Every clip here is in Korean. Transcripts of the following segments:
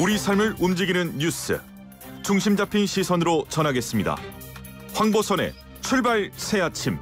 우리 삶을 움직이는 뉴스 중심 잡힌 시선으로 전하겠습니다. 황보선의 출발 새 아침.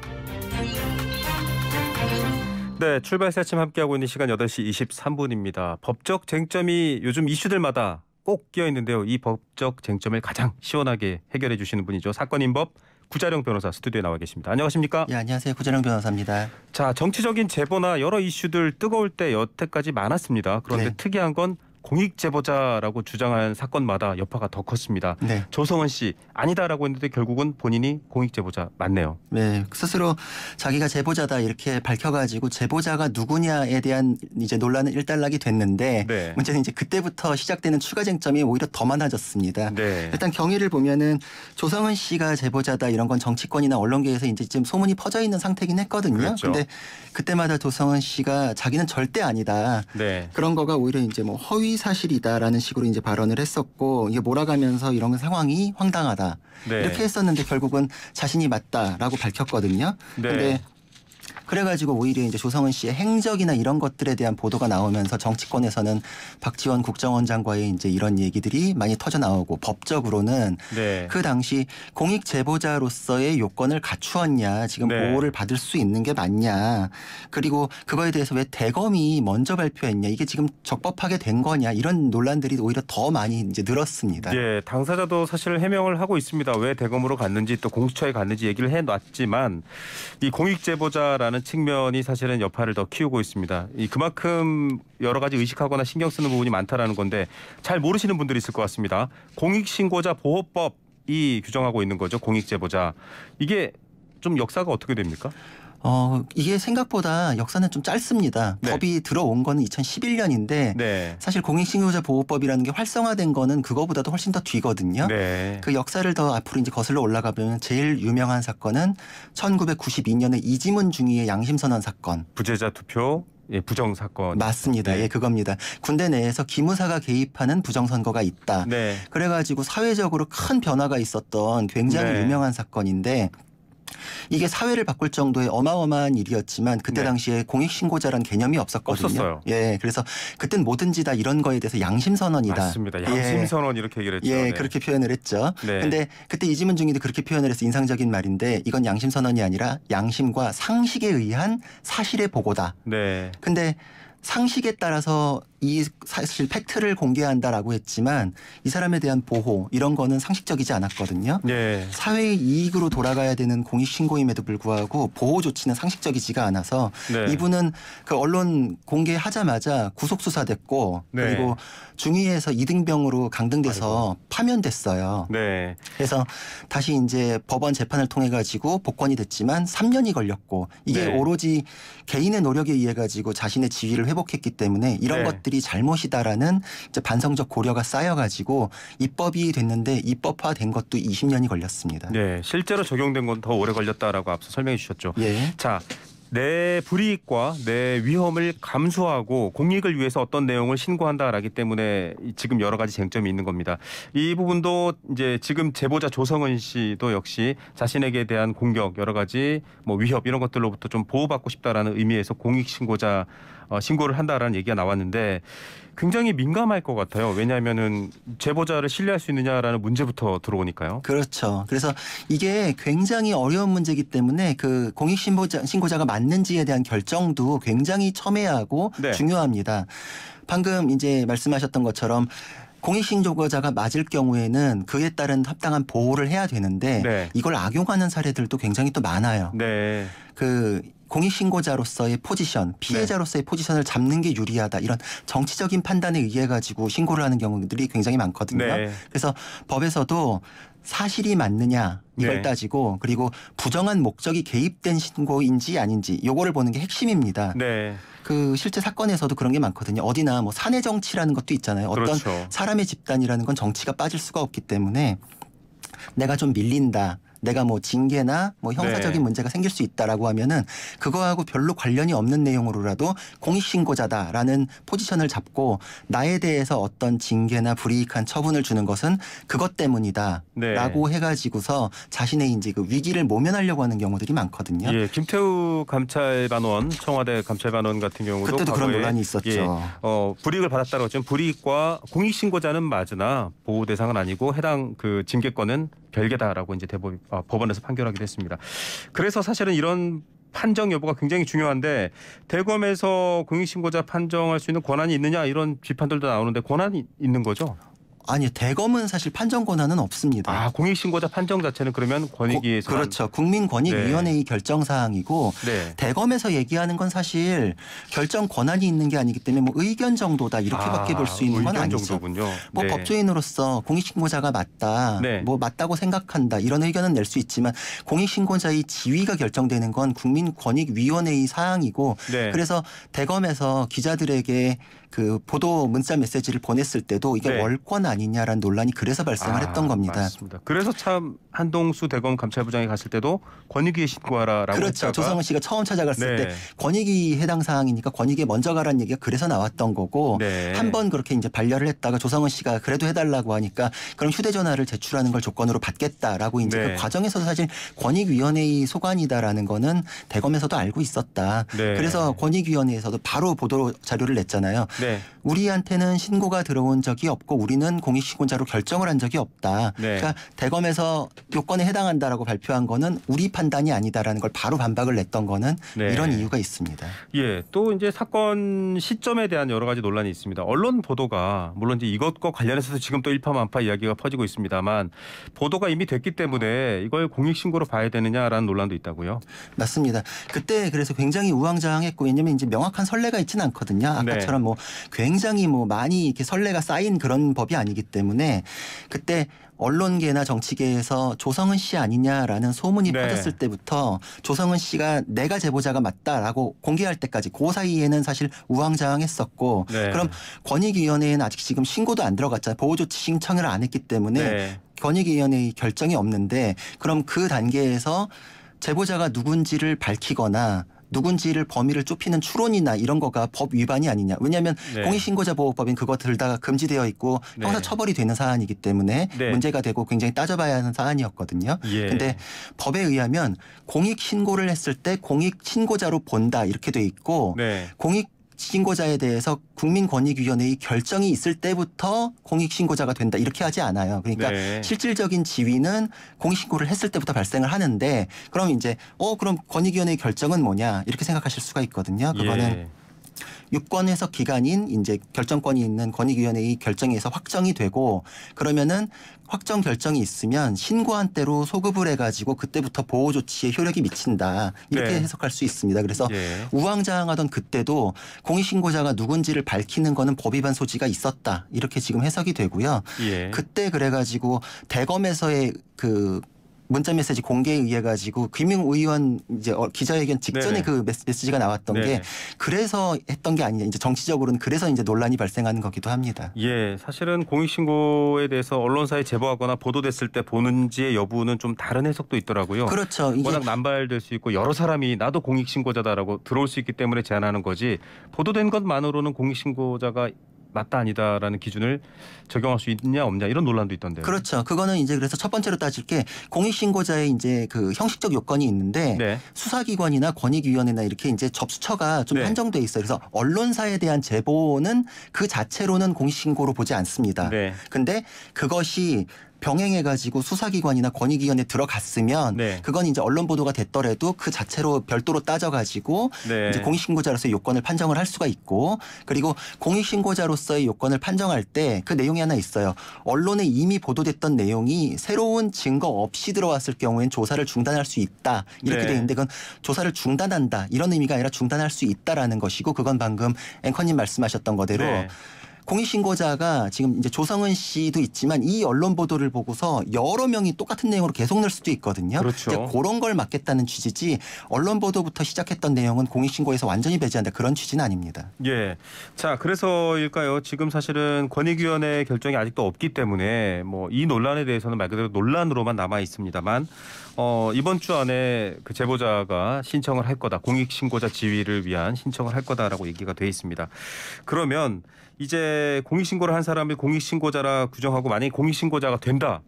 네, 출발 새 아침 함께하고 있는 시간 8시 23분입니다. 법적 쟁점이 요즘 이슈들마다 꼭 끼어 있는데요. 이 법적 쟁점을 가장 시원하게 해결해 주시는 분이죠. 사건인 법구자령 변호사 스튜디오에 나와 계십니다. 안녕하십니까? 예, 안녕하세요. 구자령 변호사입니다. 자, 정치적인 제보나 여러 이슈들 뜨거울 때 여태까지 많았습니다. 그런데 네. 특이한 건 공익 제보자라고 주장한 사건마다 여파가 더 컸습니다. 네. 조성원씨 아니다라고 했는데 결국은 본인이 공익 제보자 맞네요. 네, 스스로 자기가 제보자다 이렇게 밝혀가지고 제보자가 누구냐에 대한 이제 논란은 일단락이 됐는데 네. 문제는 이제 그때부터 시작되는 추가 쟁점이 오히려 더 많아졌습니다. 네. 일단 경위를 보면은 조성원 씨가 제보자다 이런 건 정치권이나 언론계에서 이제 지금 소문이 퍼져 있는 상태긴 했거든요. 그렇죠. 데 그때마다 조성원 씨가 자기는 절대 아니다. 네. 그런 거가 오히려 이제 뭐 허위 사실이다라는 식으로 이제 발언을 했었고 이게 몰아가면서 이런 상황이 황당하다 네. 이렇게 했었는데 결국은 자신이 맞다라고 밝혔거든요. 그런데 네. 그래가지고 오히려 이제 조성은 씨의 행적이나 이런 것들에 대한 보도가 나오면서 정치권에서는 박지원 국정원장과의 이제 이런 얘기들이 많이 터져 나오고 법적으로는 네. 그 당시 공익 제보자로서의 요건을 갖추었냐 지금 네. 보호를 받을 수 있는 게 맞냐 그리고 그거에 대해서 왜 대검이 먼저 발표했냐 이게 지금 적법하게 된 거냐 이런 논란들이 오히려 더 많이 이제 늘었습니다. 예, 당사자도 사실 해명을 하고 있습니다. 왜 대검으로 갔는지 또 공수처에 갔는지 얘기를 해놨지만 이 공익 제보자라는 않은 측면이 사실은 여파를 더 키우고 있습니다. 이 그만큼 여러 가지 의식하거나 신경 쓰는 부분이 많다라는 건데 잘 모르시는 분들이 있을 것 같습니다. 공익신고자 보호법이 규정하고 있는 거죠. 공익제보자. 이게 좀 역사가 어떻게 됩니까? 어, 이게 생각보다 역사는 좀 짧습니다. 네. 법이 들어온 거는 2011년인데 네. 사실 공익신고자 보호법이라는 게 활성화된 거는 그거보다도 훨씬 더 뒤거든요. 네. 그 역사를 더 앞으로 이제 거슬러 올라가면 제일 유명한 사건은 1992년에 이지문 중위의 양심선언 사건. 부재자 투표 예, 부정 사건 맞습니다. 네. 예, 그겁니다. 군대 내에서 기무사가 개입하는 부정 선거가 있다. 네. 그래가지고 사회적으로 큰 변화가 있었던 굉장히 네. 유명한 사건인데 이게 사회를 바꿀 정도의 어마어마한 일이었지만 그때 네. 당시에 공익 신고자란 개념이 없었거든요. 없었어요. 예, 그래서 그땐 뭐든지 다 이런 거에 대해서 양심 선언이다. 맞습니다. 예. 양심 선언 예. 이렇게 얘기를 했죠. 예, 네. 그렇게 표현을 했죠. 네. 근데 그때 이지문 중위도 그렇게 표현을 해서 인상적인 말인데 이건 양심 선언이 아니라 양심과 상식에 의한 사실의 보고다. 네. 근데 상식에 따라서 이 사실 팩트를 공개한다라고 했지만 이 사람에 대한 보호 이런 거는 상식적이지 않았거든요. 네. 사회의 이익으로 돌아가야 되는 공익 신고임에도 불구하고 보호 조치는 상식적이지가 않아서 네. 이분은 그 언론 공개하자마자 구속 수사됐고 네. 그리고 중위에서 이등병으로 강등돼서 아이고. 파면됐어요. 네. 그래서 다시 이제 법원 재판을 통해 가지고 복권이 됐지만 3년이 걸렸고 이게 네. 오로지 개인의 노력에 의해 가지고 자신의 지위를 회복 회복했기 때문에 이런 네. 것들이 잘못이다라는 반성적 고려가 쌓여가지고 입법이 됐는데 입법화된 것도 20년이 걸렸습니다. 네, 실제로 적용된 건 더 오래 걸렸다라고 앞서 설명해 주셨죠. 예. 자, 내 불이익과 내 위험을 감수하고 공익을 위해서 어떤 내용을 신고한다라기 때문에 지금 여러 가지 쟁점이 있는 겁니다. 이 부분도 이제 지금 제보자 조성은 씨도 역시 자신에게 대한 공격 여러 가지 뭐 위협 이런 것들로부터 좀 보호받고 싶다라는 의미에서 공익 신고자 어, 신고를 한다라는 얘기가 나왔는데 굉장히 민감할 것 같아요. 왜냐하면은 제보자를 신뢰할 수 있느냐라는 문제부터 들어오니까요. 그렇죠. 그래서 이게 굉장히 어려운 문제이기 때문에 그 공익 신고자 신고자가 맞는지에 대한 결정도 굉장히 첨예하고 네. 중요합니다. 방금 이제 말씀하셨던 것처럼 공익신고자가 맞을 경우에는 그에 따른 합당한 보호를 해야 되는데 네. 이걸 악용하는 사례들도 굉장히 또 많아요. 네. 그 공익신고자로서의 포지션, 피해자로서의 네. 포지션을 잡는 게 유리하다 이런 정치적인 판단에 의해 가지고 신고를 하는 경우들이 굉장히 많거든요. 네. 그래서 법에서도 사실이 맞느냐 이걸 네. 따지고 그리고 부정한 목적이 개입된 신고인지 아닌지 요거를 보는 게 핵심입니다. 네. 그 실제 사건에서도 그런 게 많거든요. 어디나 뭐 사내 정치라는 것도 있잖아요. 어떤 그렇죠. 사람의 집단이라는 건 정치가 빠질 수가 없기 때문에 내가 좀 밀린다. 내가 뭐 징계나 뭐 네. 형사적인 네. 문제가 생길 수 있다라고 하면은 그거하고 별로 관련이 없는 내용으로라도 공익신고자다라는 포지션을 잡고 나에 대해서 어떤 징계나 불이익한 처분을 주는 것은 그것 때문이다라고 네. 해가지고서 자신의 이제 그 위기를 모면하려고 하는 경우들이 많거든요. 예, 김태우 감찰반원, 청와대 감찰반원 같은 경우도 그때도 그런 논란이 있었죠. 예, 어, 불이익을 받았다고 지금 불이익과 공익신고자는 맞으나 보호 대상은 아니고 해당 그 징계권은 별개다라고 이제 대법 아, 어, 법원에서 판결하기도 했습니다. 그래서 사실은 이런 판정 여부가 굉장히 중요한데 대검에서 공익신고자 판정할 수 있는 권한이 있느냐 이런 비판들도 나오는데 권한이 있는 거죠? 아니요. 대검은 사실 판정 권한은 없습니다. 아, 공익신고자 판정 자체는 그러면 권익위 고, 그렇죠. 국민권익위원회의 네. 결정사항이고 네. 대검에서 얘기하는 건 사실 결정 권한이 있는 게 아니기 때문에 뭐 의견 정도다 이렇게밖에 아, 볼수 있는 건 아니죠. 정도군요. 뭐 네. 법조인으로서 공익신고자가 맞다, 네. 뭐 맞다고 생각한다 이런 의견은 낼 수 있지만 공익신고자의 지위가 결정되는 건 국민권익위원회의 사항이고 네. 그래서 대검에서 기자들에게 그 보도 문자 메시지를 보냈을 때도 이게 네. 월권 아니냐라는 논란이 그래서 발생을 아, 했던 겁니다. 맞습니다. 그래서 참 한동수 대검 감찰부장이 갔을 때도 권익위에 신고하라라고 그렇죠. 했다가 조성은 씨가 처음 찾아갔을 네. 때 권익위 해당 사항이니까 권익위에 먼저 가라는 얘기가 그래서 나왔던 거고 네. 한번 그렇게 이제 반려를 했다가 조성은 씨가 그래도 해달라고 하니까 그럼 휴대전화를 제출하는 걸 조건으로 받겠다라고 이제 그 네. 그 과정에서도 사실 권익위원회의 소관이다라는 거는 대검에서도 알고 있었다. 네. 그래서 권익위원회에서도 바로 보도 자료를 냈잖아요. 네. 우리한테는 신고가 들어온 적이 없고 우리는 공익신고자로 결정을 한 적이 없다. 네. 그러니까 대검에서 요건에 해당한다라고 발표한 거는 우리 판단이 아니다라는 걸 바로 반박을 냈던 거는 네. 이런 이유가 있습니다. 예, 또 이제 사건 시점에 대한 여러 가지 논란이 있습니다. 언론 보도가 물론 이제 이것과 관련해서도 지금 또 일파만파 이야기가 퍼지고 있습니다만 보도가 이미 됐기 때문에 이걸 공익 신고로 봐야 되느냐라는 논란도 있다고요. 맞습니다. 그때 그래서 굉장히 우왕좌왕했고 왜냐면 이제 명확한 선례가 있지는 않거든요. 네. 아까처럼 네. 뭐 굉장히 뭐 많이 이렇게 선례가 쌓인 그런 법이 아니기 때문에 그때 언론계나 정치계에서 조성은 씨 아니냐라는 소문이 네. 퍼졌을 때부터 조성은 씨가 내가 제보자가 맞다라고 공개할 때까지 그 사이에는 사실 우왕좌왕했었고 네. 그럼 권익위원회에는 아직 지금 신고도 안 들어갔잖아요. 보호조치 신청을 안 했기 때문에 네. 권익위원회의 결정이 없는데 그럼 그 단계에서 제보자가 누군지를 밝히거나 누군지를 범위를 좁히는 추론이나 이런 거가 법 위반이 아니냐. 왜냐하면 네. 공익신고자 보호법인 그거 들다가 금지되어 있고 네. 형사 처벌이 되는 사안이기 때문에 네. 문제가 되고 굉장히 따져봐야 하는 사안이었거든요. 예. 근데 법에 의하면 공익 신고를 했을 때 공익 신고자로 본다 이렇게 돼 있고 네. 공익 신고자에 대해서 국민권익위원회의 결정이 있을 때부터 공익신고자가 된다 이렇게 하지 않아요. 그러니까 네. 실질적인 지위는 공익신고를 했을 때부터 발생을 하는데 그럼 이제 어 그럼 권익위원회의 결정은 뭐냐 이렇게 생각하실 수가 있거든요. 그거는 예. 유권 해석 기간인 이제 결정권이 있는 권익위원회의 결정에서 확정이 되고 그러면은 확정 결정이 있으면 신고한 때로 소급을 해가지고 그때부터 보호 조치에 효력이 미친다 이렇게 네. 해석할 수 있습니다. 그래서 네. 우왕좌왕하던 그때도 공익신고자가 누군지를 밝히는 거는 법 위반 소지가 있었다 이렇게 지금 해석이 되고요. 예. 그때 그래가지고 대검에서의 그 문자 메시지 공개에 의해 가지고 김용 의원 이제 어, 기자회견 직전에 네그 메시지가 나왔던 네게 그래서 했던 게 아니냐 이제 정치적으로는 그래서 이제 논란이 발생하는 거기도 합니다. 예, 사실은 공익 신고에 대해서 언론사에 제보하거나 보도됐을 때 보는지의 여부는 좀 다른 해석도 있더라고요. 그렇죠. 워낙 남발될 수 있고 여러 사람이 나도 공익 신고자다라고 들어올 수 있기 때문에 제안하는 거지 보도된 것만으로는 공익 신고자가 맞다 아니다라는 기준을 적용할 수 있냐 없냐 이런 논란도 있던데요. 그렇죠. 그거는 이제 그래서 첫 번째로 따질 게 공익신고자의 이제 그 형식적 요건이 있는데 네. 수사기관이나 권익위원회나 이렇게 이제 접수처가 좀 네. 한정돼 있어요. 그래서 언론사에 대한 제보는 그 자체로는 공익신고로 보지 않습니다. 네. 근데 그것이 병행해가지고 수사기관이나 권익위원회에 들어갔으면 네. 그건 이제 언론 보도가 됐더라도 그 자체로 별도로 따져가지고 네. 이제 공익신고자로서의 요건을 판정을 할 수가 있고 그리고 공익신고자로서의 요건을 판정할 때 그 내용이 하나 있어요. 언론에 이미 보도됐던 내용이 새로운 증거 없이 들어왔을 경우엔 조사를 중단할 수 있다 이렇게 네. 돼 있는데 그건 조사를 중단한다 이런 의미가 아니라 중단할 수 있다라는 것이고 그건 방금 앵커님 말씀하셨던 거대로. 네. 공익신고자가 지금 이제 조성은 씨도 있지만 이 언론 보도를 보고서 여러 명이 똑같은 내용으로 계속 낼 수도 있거든요. 그렇죠. 이제 그런 걸 막겠다는 취지지 언론 보도부터 시작했던 내용은 공익신고에서 완전히 배제한다 그런 취지는 아닙니다. 예. 자 그래서일까요? 지금 사실은 권익위원회 결정이 아직도 없기 때문에 뭐 이 논란에 대해서는 말 그대로 논란으로만 남아 있습니다만 어, 이번 주 안에 그 제보자가 신청을 할 거다 공익신고자 지위를 위한 신청을 할 거다라고 얘기가 돼 있습니다. 그러면 이제 공익신고를 한사람이 공익신고자라 규정하고 만약에 공익신고자가 된다.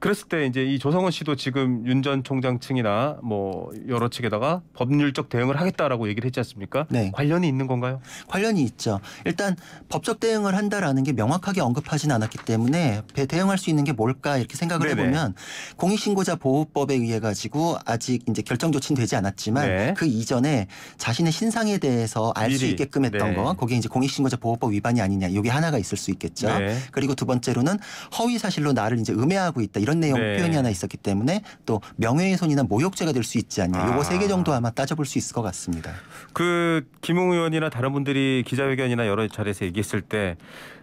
그랬을 때 이제 이 조성은 씨도 지금 윤 전 총장 층이나 뭐 여러 측에다가 법률적 대응을 하겠다라고 얘기를 했지 않습니까? 네. 관련이 있는 건가요? 관련이 있죠. 일단 법적 대응을 한다라는 게 명확하게 언급하진 않았기 때문에 대응할 수 있는 게 뭘까 이렇게 생각을 네네. 해보면 공익신고자 보호법에 의해 가지고 아직 이제 결정 조치는 되지 않았지만 네. 그 이전에 자신의 신상에 대해서 알 수 있게끔 했던 네. 거 거기에 이제 공익신고자 보호법 위반이 아니냐 이게 하나가 있을 수 있겠죠. 네. 그리고 두 번째로는 허위 사실로 나를 이제 음해하고 하고 있다 이런 내용 네. 표현이 하나 있었기 때문에 또 명예훼손이나 모욕죄가 될 수 있지 않냐 아. 요거 세 개 정도 아마 따져볼 수 있을 것 같습니다. 그 김웅 의원이나 다른 분들이 기자회견이나 여러 차례에서 얘기했을 때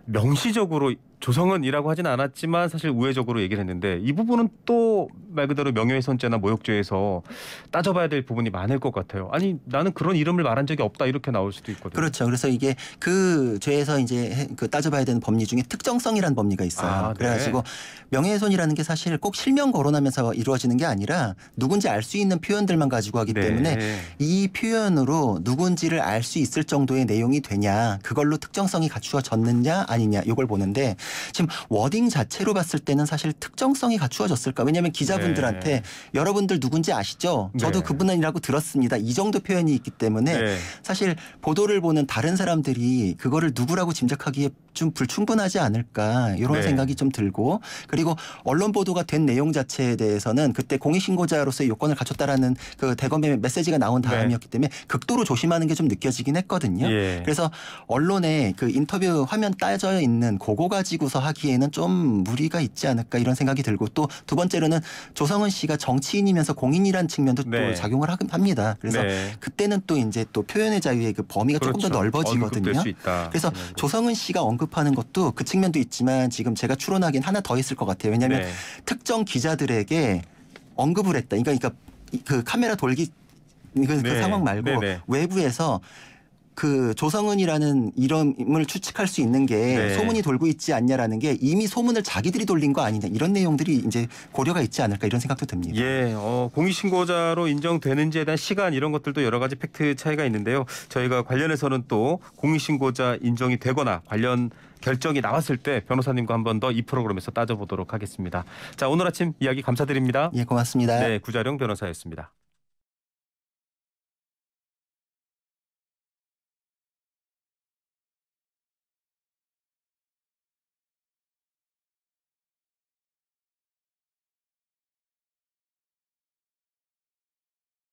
명시적으로 조성은이라고 하진 않았지만 사실 우회적으로 얘기를 했는데 이 부분은 또 말 그대로 명예훼손죄나 모욕죄에서 따져봐야 될 부분이 많을 것 같아요. 아니 나는 그런 이름을 말한 적이 없다 이렇게 나올 수도 있거든요. 그렇죠. 그래서 이게 그 죄에서 이제 그 따져봐야 되는 법리 중에 특정성이라는 법리가 있어요. 아, 네. 그래가지고 명예훼손이라는 게 사실 꼭 실명 거론하면서 이루어지는 게 아니라 누군지 알 수 있는 표현들만 가지고 하기 네. 때문에 이 표현으로 누군지를 알 수 있을 정도의 내용이 되냐 그걸로 특정성이 갖추어졌느냐 아니냐 이걸 보는데 지금 워딩 자체로 봤을 때는 사실 특정성이 갖추어졌을까? 왜냐하면 기자분들한테 네. 여러분들 누군지 아시죠? 저도 네. 그분이라고 들었습니다. 이 정도 표현이 있기 때문에 네. 사실 보도를 보는 다른 사람들이 그거를 누구라고 짐작하기에 좀 불충분하지 않을까 이런 네. 생각이 좀 들고 그리고 언론 보도가 된 내용 자체에 대해서는 그때 공익신고자로서의 요건을 갖췄다라는 그 대검의 메시지가 나온 네. 다음이었기 때문에 극도로 조심하는 게 좀 느껴지긴 했거든요. 예. 그래서 언론에그 인터뷰 화면 따져 떨어져 있는 고거 가지고서 하기에는 좀 무리가 있지 않을까 이런 생각이 들고 또 두 번째로는 조성은 씨가 정치인이면서 공인이라는 측면도 네. 또 작용을 합니다. 그래서 네. 그때는 또 이제 또 표현의 자유의 그 범위가 그렇죠. 조금 더 그렇죠. 넓어지거든요. 그래서 음, 네. 조성은 씨가 언급하는 것도 그 측면도 있지만 지금 제가 추론하기엔 하나 더 있을 것 같아요. 왜냐하면 네. 특정 기자들에게 언급을 했다. 그러니까, 그러니까 그 카메라 돌기 그, 그 네. 그 상황 말고 네네. 네. 외부에서 그 조성은이라는 이름을 추측할 수 있는 게 네. 소문이 돌고 있지 않냐라는 게 이미 소문을 자기들이 돌린 거 아니냐 이런 내용들이 이제 고려가 있지 않을까 이런 생각도 듭니다. 예, 어, 공익신고자로 인정되는지에 대한 시간 이런 것들도 여러 가지 팩트 차이가 있는데요. 저희가 관련해서는 또 공익신고자 인정이 되거나 관련 결정이 나왔을 때 변호사님과 한 번 더 이 프로그램에서 따져보도록 하겠습니다. 자, 오늘 아침 이야기 감사드립니다. 예, 고맙습니다. 네, 구자룡 변호사였습니다.